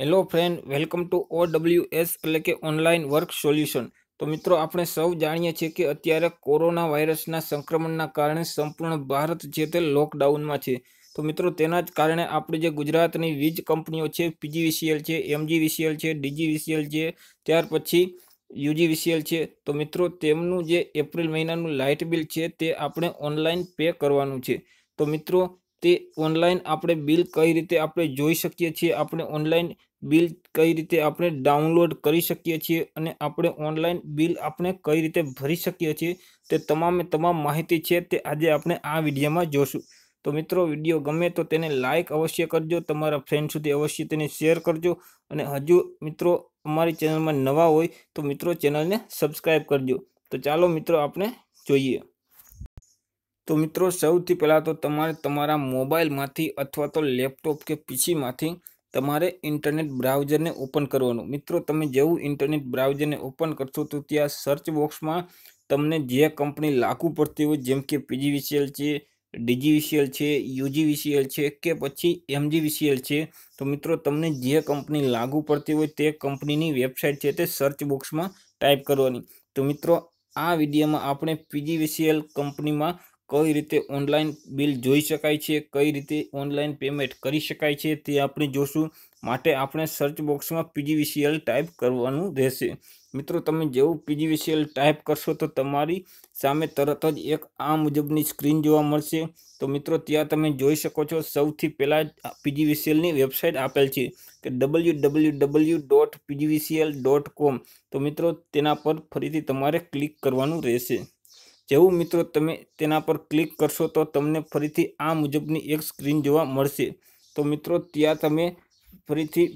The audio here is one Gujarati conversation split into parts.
hello friend welcome to O W S એટલે કે ઓનલાઈન વર્ક સોલ્યુશન તો મિત્રો આપણે સૌ જાણીએ છીએ કે અત્યારે કોરોના વાયરસના સંક્રમણના કારણે સંપૂર્ણ ભારત જે તે લોકડાઉનમાં છે તો મિત્રો તેના જ કારણે આપણે જે ગુજરાતની વીજ કંપનીઓ છે પીજીવીસીએલ છે એમજીવીસીએલ છે ડીજીવીસીએલ છે ત્યાર પછી યુજીવીસીએલ છે તો મિત્રો તેમનું જે એપ્રિલ મહિનાનું લાઇટ બિલ છે તે આપણે ઓનલાઈન પે કરવાનું છે તો મિત્રો તે ઓનલાઈન આપણે બિલ કઈ રીતે આપણે જોઈ સકીએ છીએ આપણે ઓનલાઈન બિલ કઈ રીતે આપણે ડાઉનલોડ કરી સકીએ છીએ અને આપણે ઓનલાઈન બિલ આપણે કઈ રીતે ભરી સકીએ છીએ તે તમામ તમામ માહિતી છે તે આજે આપણે આ વિડીયોમાં જોઈશું તો મિત્રો વિડીયો ગમે તો તેને લાઈક અવશ્ય કરજો તમારા ફ્રેન્ડ સુધી અવશ્ય તેને શેર કરજો અને હજુ મિત્રો અમારી ચેનલ માં નવા હોય તો મિત્રો ચેનલ ને સબસ્ક્રાઇબ કરજો તો ચાલો મિત્રો આપણે જોઈએ તો મિત્રો સૌથી પહેલાં તો તમારે તમારા મોબાઈલમાંથી અથવા તો લેપટોપ કે પીસીમાંથી તમારે ઇન્ટરનેટ બ્રાઉઝરને ઓપન કરવાનું મિત્રો તમે જેવું ઇન્ટરનેટ બ્રાઉઝરને ઓપન કરશો તો ત્યાં સર્ચ બોક્સમાં તમને જે કંપની લાગુ પડતી હોય જેમ કે પીજીવીસીએલ છે ડીજીવીસીએલ છે યુજીવીસીએલ છે કે પછી એમજીવીસીએલ છે તો મિત્રો તમને જે કંપની લાગુ પડતી હોય તે કંપનીની વેબસાઇટ છે તે સર્ચ બોક્સમાં ટાઈપ કરવાની તો મિત્રો આ વિડીયોમાં આપણે પીજીવીસીએલ કંપનીમાં કઈ રીતે ઓનલાઈન બિલ જોઈ શકાય છે કઈ રીતે ઓનલાઈન પેમેન્ટ કરી શકાય છે તે આપણે જોશું માટે આપણે સર્ચ બોક્સમાં પીજીવીસીએલ ટાઈપ કરવાનું રહેશે મિત્રો તમે જેવું પીજીવીસીએલ ટાઈપ કરશો તો તમારી સામે તરત જ એક આ મુજબની સ્ક્રીન જોવા મળશે તો મિત્રો ત્યાં તમે જોઈ શકો છો સૌથી પહેલાં પીજીવીસીએલની વેબસાઇટ આપેલ છે કે W W W dot PGVCL dot com તો મિત્રો તેના પર ફરીથી તમારે ક્લિક કરવાનું રહેશે જો મિત્રો તમે તેના પર ક્લિક કરશો તો તમને ફરીથી આ મુજબની એક સ્ક્રીન જોવા મળશે તો મિત્રો ત્યા તમે ફરીથી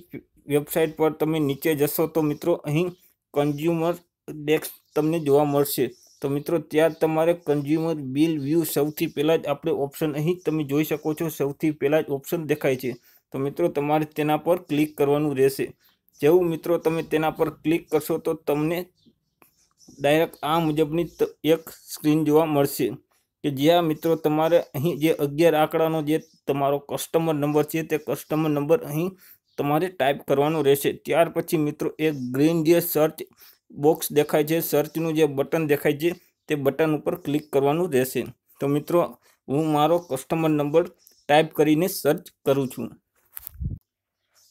વેબસાઈટ પર તમે નીચે જશો તો મિત્રો અહીં કન્ઝ્યુમર ડેક્સ તમને જોવા મળશે તો મિત્રો ત્યાં તમારું કન્ઝ્યુમર બિલ વ્યૂ સૌથી પહેલા જ આપડે ઓપ્શન અહીં તમે જોઈ શકો છો સૌથી પહેલા જ ઓપ્શન દેખાય છે તો મિત્રો તમારે તેના પર ક્લિક કરવાનું રહેશે જેવું મિત્રો તમે તેના પર ક્લિક કરશો તો તમને ડાયરેક્ટ આ મુજબની એક સ્ક્રીન જોવા મળશે કે જ્યાં મિત્રો તમારે અહીં જે અગિયાર આંકડાનો જે તમારો કસ્ટમર નંબર છે તે કસ્ટમર નંબર અહીં તમારે ટાઈપ કરવાનો રહેશે ત્યાર પછી મિત્રો એક ગ્રીન જે સર્ચ બોક્સ દેખાય છે સર્ચનું જે બટન દેખાય છે તે બટન ઉપર ક્લિક કરવાનું રહેશે તો મિત્રો હું મારો કસ્ટમર નંબર ટાઈપ કરીને સર્ચ કરું છું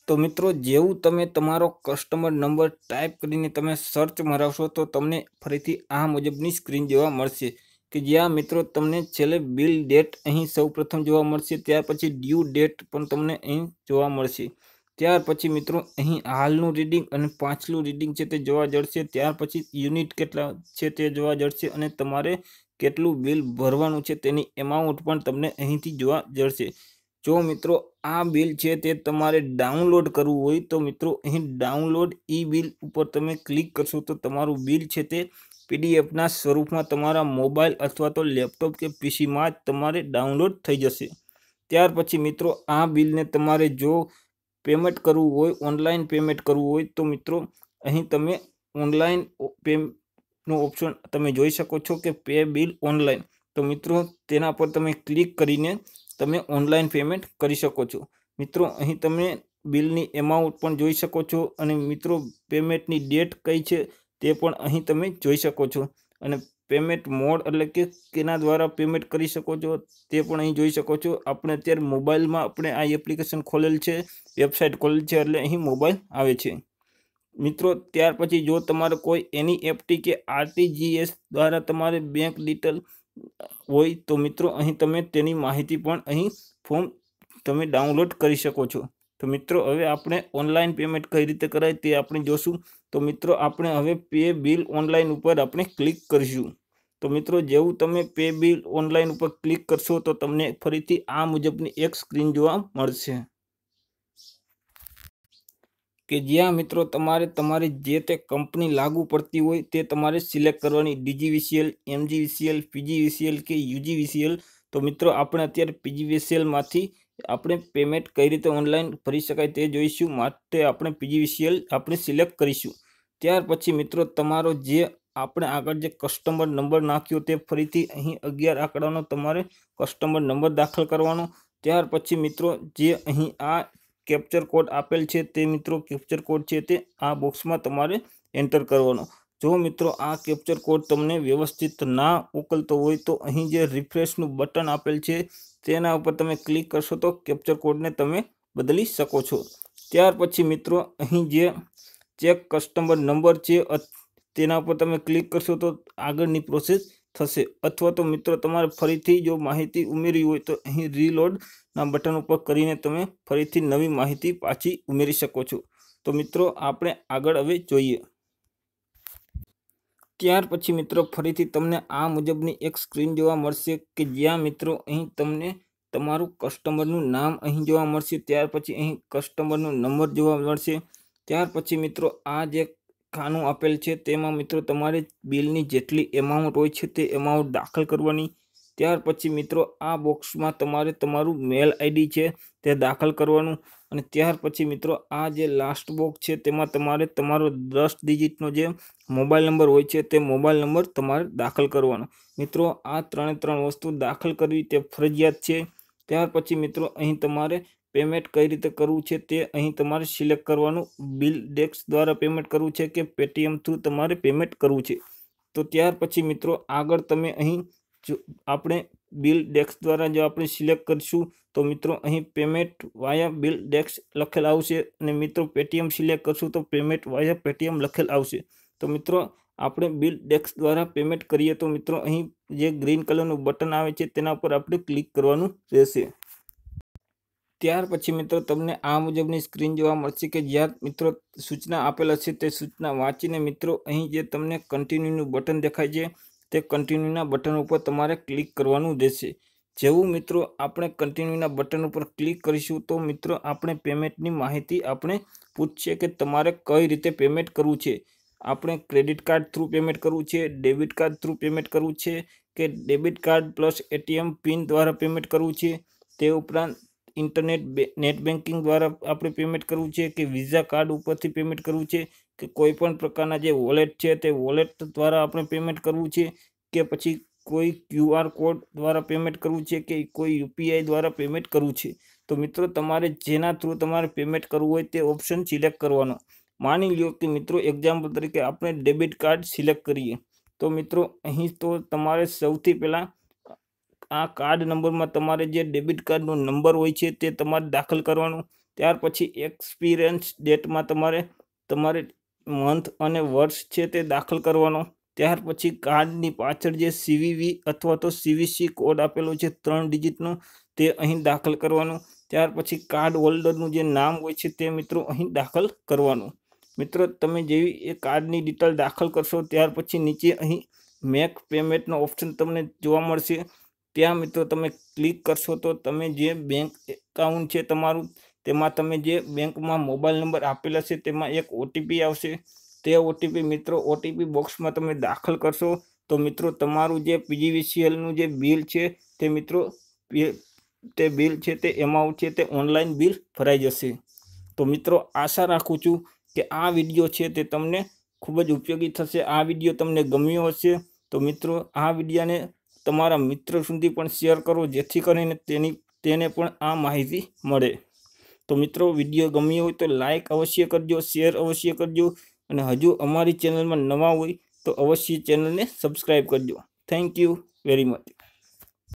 તો મિત્રો જેવું તમે તમારો કસ્ટમર નંબર ટાઈપ કરીને તમે સર્ચ મરાવશો તો તમને ફરીથી આ મુજબની સ્ક્રીન જોવા મળશે કે જ્યાં મિત્રો તમને છેલ્લે બિલ ડેટ અહીં સૌપ્રથમ જોવા મળશે ત્યાર પછી ડ્યુ ડેટ પણ તમને અહીં જોવા મળશે ત્યાર પછી મિત્રો અહીં હાલનું રીડિંગ અને પાછલું રીડિંગ છે તે જોવા જડશે ત્યાર પછી યુનિટ કેટલા છે તે જોવા જડશે અને તમારે કેટલું બિલ ભરવાનું છે તેની એમાઉન્ટ પણ તમને અહીંથી જોવા જડશે જો મિત્રો આ બિલ છે તે તમારે ડાઉનલોડ કરવું હોય તો મિત્રો અહીં ડાઉનલોડ ઈ બિલ ઉપર તમે ક્લિક કરશો તો તમારું બિલ છે તે પીડીએફ ના સ્વરૂપમાં તમારા મોબાઈલ अथवा તો લેપટોપ કે પીસી માં તમારે ડાઉનલોડ થઈ જશે ત્યાર પછી મિત્રો આ બિલ ને તમારે જો પેમેન્ટ કરવું હોય ઓનલાઈન પેમેન્ટ કરવું હોય તો મિત્રો અહીં તમે ઓનલાઈન પે નો ઓપ્શન તમે જોઈ શકો છો કે પે બિલ ઓનલાઈન તો મિત્રો તેના પર તમે ક્લિક કરીને તમે ઓનલાઈન પેમેન્ટ કરી શકો છો મિત્રો અહીં તમે બિલની એમાઉન્ટ પણ જોઈ શકો છો અને મિત્રો પેમેન્ટની ડેટ કઈ છે તે પણ અહીં તમે જોઈ શકો છો અને પેમેન્ટ મોડ એટલે કે કેના દ્વારા પેમેન્ટ કરી શકો છો તે પણ અહીં જોઈ શકો છો આપણે અત્યારે મોબાઈલમાં આપણે આ એપ્લિકેશન ખોલેલ છે વેબસાઇટ ખોલેલ છે એટલે અહીં મોબાઈલ આવે છે મિત્રો ત્યાર પછી જો તમારે કોઈ એની એફટી કે આરટીજીએસ દ્વારા તમારે બેંક ડિટેલ હોય તો મિત્રો અહીં તમે તેની માહિતી પણ અહીં ફોર્મ તમે ડાઉનલોડ કરી શકો છો તો મિત્રો હવે આપણે ઓનલાઈન પેમેન્ટ કઈ રીતે કરાય તે આપણે જોશું તો મિત્રો આપણે હવે પે બિલ ઓનલાઈન ઉપર આપણે ક્લિક કરીશું તો મિત્રો જેવું તમે પે બિલ ઓનલાઈન ઉપર ક્લિક કરશો તો તમને ફરીથી આ મુજબની એક સ્ક્રીન જોવા મળશે કે જીયા મિત્રો તમારે તમારી જે તે કંપની લાગુ પડતી હોય તે તમારે સિલેક્ટ કરવાની DGVC L MGVC L PGVC L કે UGVCL તો મિત્રો આપણે અત્યારે PGVC L માંથી આપણે પેમેન્ટ કઈ રીતે ઓનલાઈન કરી શકાય તે જોઈશું એટલે આપણે PGVC L આપણે સિલેક્ટ કરીશું ત્યાર પછી મિત્રો તમારો જે આપણે આગળ જે કસ્ટમર નંબર નાખ્યો તે ફરીથી અહીં 11 આંકડાનો તમારો કસ્ટમર નંબર દાખલ કરવાનો ત્યાર પછી મિત્રો જે અહીં આ કેપ્ચર કોડ આપેલ છે તે મિત્રો કેપ્ચર કોડ છે તે આ બોક્સમાં તમારે એન્ટર કરવાનો જો મિત્રો આ કેપ્ચર કોડ તમને વ્યવસ્થિત ના ઉકલતો હોય તો અહીં જે રિફ્રેશ નું બટન આપેલ છે તેના ઉપર તમે ક્લિક કરશો તો કેપ્ચર કોડને તમે બદલી શકો છો ત્યાર પછી મિત્રો અહીં જે ચેક કસ્ટમર નંબર છે તેના પર તમે ક્લિક કરશો તો આગળની પ્રોસેસ થશે અથવા તો મિત્રો તમારે ફરીથી જો માહિતી ઉમેરવી હોય તો અહીં રીલોડના બટન ઉપર કરીને તમે ફરીથી નવી માહિતી પાછી ઉમેરી શકો છો તો મિત્રો આપણે આગળ હવે જોઈએ ત્યાર પછી મિત્રો ફરીથી તમને આ મુજબની એક સ્ક્રીન જોવા મળશે કે જ્યાં મિત્રો અહીં તમને તમારું કસ્ટમરનું નામ અહીં જોવા મળશે ત્યાર પછી અહીં કસ્ટમરનો નંબર જોવા મળશે ત્યાર પછી મિત્રો આ જે ખાનું આપેલ છે તેમાં મિત્રો તમારે બિલની જેટલી એમાઉન્ટ હોય છે તે એમાઉન્ટ દાખલ કરવાની ત્યાર પછી મિત્રો આ બોક્સમાં તમારે તમારું મેલ આઈડી છે તે દાખલ કરવાનું અને ત્યાર પછી મિત્રો આ જે લાસ્ટ બોક્સ છે તેમાં તમારે તમારો દસ ડિજિટનો જે મોબાઈલ નંબર હોય છે તે મોબાઈલ નંબર તમારે દાખલ કરવાનો મિત્રો આ ત્રણે ત્રણ વસ્તુ દાખલ કરવી તે ફરજિયાત છે ત્યાર પછી મિત્રો અહીં તમારે પેમેન્ટ કઈ રીતે કરવું છે તે અહીં તમારે સિલેક્ટ કરવાનું છે બિલ ડેક્સ દ્વારા પેમેન્ટ કરવું છે કે Paytm થ્રુ તમારે પેમેન્ટ કરવું છે તો ત્યાર પછી મિત્રો આગળ તમે અહીં જો આપણે બિલ ડેક્સ દ્વારા જો આપણે સિલેક્ટ કરશું તો મિત્રો અહીં પેમેન્ટ વાયા બિલ ડેક્સ લખેલ આવશે અને મિત્રો Paytm સિલેક્ટ કરશું તો પેમેન્ટ વાયા Paytm લખેલ આવશે તો મિત્રો આપણે બિલ ડેક્સ દ્વારા પેમેન્ટ કરીએ તો મિત્રો અહીં જે 그린 કલરનો બટન આવે છે તેના ઉપર આપણે ક્લિક કરવાનું રહેશે ત્યાર પછી મિત્રો તમને આ મુજબની સ્ક્રીન જોવા મળશે કે જ્યાત મિત્રો સૂચના આપેલા છે તે સૂચના વાંચીને મિત્રો અહીં જે તમને કન્ટીન્યુ નો બટન દેખાઈ છે તે કન્ટીન્યુ ના બટન ઉપર તમારે ક્લિક કરવાનું દેશે જેવું મિત્રો આપણે કન્ટીન્યુ ના બટન ઉપર ક્લિક કરીશું તો મિત્રો આપણે પેમેન્ટ ની માહિતી આપણે પૂછશે કે તમારે કઈ રીતે પેમેન્ટ કરવું છે આપણે ક્રેડિટ કાર્ડ થ્રુ પેમેન્ટ કરવું છે ડેબિટ કાર્ડ થ્રુ પેમેન્ટ કરવું છે કે debit card plus ATM PIN દ્વારા પેમેન્ટ કરવું છે તે ઉપરાંત ઇન્ટરનેટ નેટ બેન્કિંગ દ્વારા આપણે પેમેન્ટ કરવું છે કે વિઝા કાર્ડ ઉપરથી પેમેન્ટ કરવું છે કે કોઈ પણ પ્રકારના જે વોલેટ છે તે વોલેટ દ્વારા આપણે પેમેન્ટ કરવું છે કે પછી કોઈ ક્યુઆર કોડ દ્વારા પેમેન્ટ કરવું છે કે કોઈ યુપીઆઈ દ્વારા પેમેન્ટ કરવું છે તો મિત્રો તમારે જેના થ્રુ તમારે પેમેન્ટ કરવું હોય તે ઓપ્શન સિલેક્ટ કરવાનો માની લો કે મિત્રો એક્ઝામ્પલ તરીકે આપણે ડેબિટ કાર્ડ સિલેક્ટ કરીએ તો મિત્રો અહીં તો તમારે સૌથી પહેલાં આ કાર્ડ નંબર માં તમારું જે ડેબિટ કાર્ડ નો નંબર હોય છે તે તમારે દાખલ કરવાનો ત્યાર પછી એક્સપાયરન્સ डेट માં તમારે તમારું મન્થ અને વર્ષ છે તે દાખલ કરવાનો ત્યાર પછી કાર્ડ ની પાછળ જે CVV અથવા તો CVC કોડ આપેલું છે 3 ડિજિટ નું તે અહીં દાખલ કરવાનો ત્યાર પછી કાર્ડ હોલ્ડર નું જે નામ હોય છે તે મિત્રો અહીં દાખલ કરવાનો મિત્રો તમે જે આ કાર્ડ ની ડિટેલ દાખલ કરશો ત્યાર પછી નીચે અહીં મેક પેમેન્ટ નો ઓપ્શન તમને જોવા મળશે ત્યાં મિત્રો તમે ક્લિક કરશો તો તમે જે બેંક એકાઉન્ટ છે તમારું તેમાં તમે જે બેંકમાં મોબાઈલ નંબર આપેલ હશે તેમાં એક ઓટીપી આવશે તે ઓટીપી મિત્રો ઓટીપી બોક્સમાં તમે દાખલ કરશો તો મિત્રો તમારું જે પજીવીસીએલ નું જે બિલ છે તે મિત્રો તે બિલ છે તે અમાઉન્ટ છે તે ઓનલાઈન બિલ ભરાઈ જશે તો મિત્રો આશા રાખું છું કે આ વિડિયો છે તે તમને ખૂબ જ ઉપયોગી થશે આ વિડિયો તમને ગમ્યો હશે તો મિત્રો આ વીડિયાને તમારા મિત્રો સુધી પણ શેર કરો જેથી કરીને તેની તેને પણ આ માહિતી મળે તો મિત્રો વિડિયો ગમ્યો હોય તો લાઈક અવશ્ય કરજો શેર અવશ્ય કરજો અને હજુ અમારી ચેનલ માં નવા હોય તો અવશ્ય ચેનલ ને સબ્સ્ક્રાઇબ કરજો થેન્ક યુ વેરી મચ